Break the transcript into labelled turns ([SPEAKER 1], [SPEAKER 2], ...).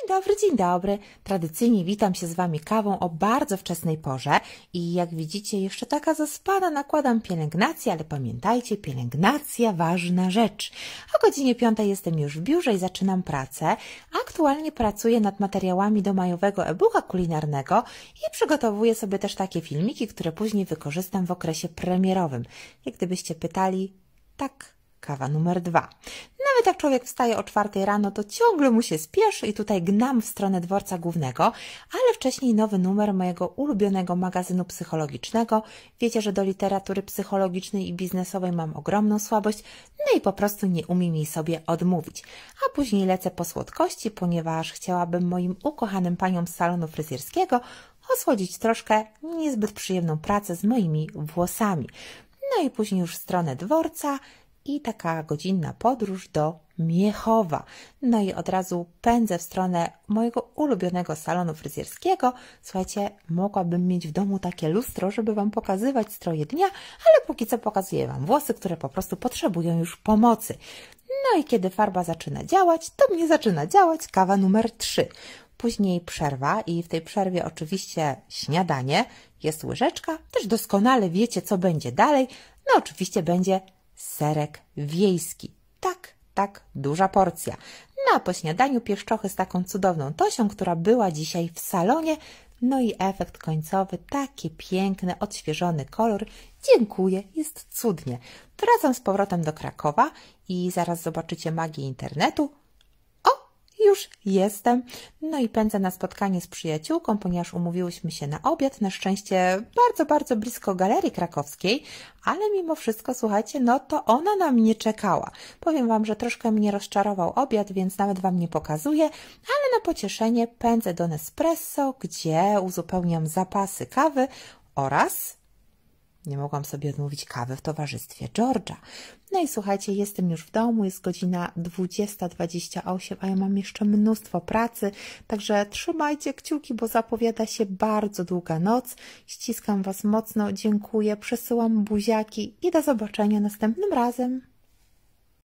[SPEAKER 1] Dzień dobry, dzień dobry. Tradycyjnie witam się z Wami kawą o bardzo wczesnej porze i jak widzicie jeszcze taka zaspana nakładam pielęgnację, ale pamiętajcie, pielęgnacja ważna rzecz. O godzinie piątej jestem już w biurze i zaczynam pracę. Aktualnie pracuję nad materiałami do majowego e-booka kulinarnego i przygotowuję sobie też takie filmiki, które później wykorzystam w okresie premierowym. Jak gdybyście pytali, tak Sprawa numer dwa. Nawet jak człowiek wstaje o czwartej rano, to ciągle mu się spieszy i tutaj gnam w stronę dworca głównego, ale wcześniej nowy numer mojego ulubionego magazynu psychologicznego. Wiecie, że do literatury psychologicznej i biznesowej mam ogromną słabość, no i po prostu nie umiem jej sobie odmówić. A później lecę po słodkości, ponieważ chciałabym moim ukochanym paniom z salonu fryzjerskiego osłodzić troszkę niezbyt przyjemną pracę z moimi włosami. No i później już w stronę dworca, i taka godzinna podróż do Miechowa. No i od razu pędzę w stronę mojego ulubionego salonu fryzjerskiego. Słuchajcie, mogłabym mieć w domu takie lustro, żeby Wam pokazywać stroje dnia, ale póki co pokazuję Wam włosy, które po prostu potrzebują już pomocy. No i kiedy farba zaczyna działać, to mnie zaczyna działać kawa numer 3. Później przerwa i w tej przerwie oczywiście śniadanie, jest łyżeczka, też doskonale wiecie co będzie dalej. No oczywiście będzie serek wiejski. Tak, tak, duża porcja. Na po śniadaniu pieszczochy z taką cudowną Tosią, która była dzisiaj w salonie. No i efekt końcowy, taki piękny, odświeżony kolor. Dziękuję, jest cudnie. Wracam z powrotem do Krakowa i zaraz zobaczycie magię internetu. Już jestem. No i pędzę na spotkanie z przyjaciółką, ponieważ umówiłyśmy się na obiad. Na szczęście bardzo, bardzo blisko Galerii Krakowskiej, ale mimo wszystko, słuchajcie, no to ona na mnie czekała. Powiem Wam, że troszkę mnie rozczarował obiad, więc nawet Wam nie pokazuję, ale na pocieszenie pędzę do Nespresso, gdzie uzupełniam zapasy kawy oraz nie mogłam sobie odmówić kawy w towarzystwie George'a. No i słuchajcie, jestem już w domu, jest godzina 20.28, a ja mam jeszcze mnóstwo pracy, także trzymajcie kciuki, bo zapowiada się bardzo długa noc. Ściskam Was mocno, dziękuję, przesyłam buziaki i do zobaczenia następnym razem.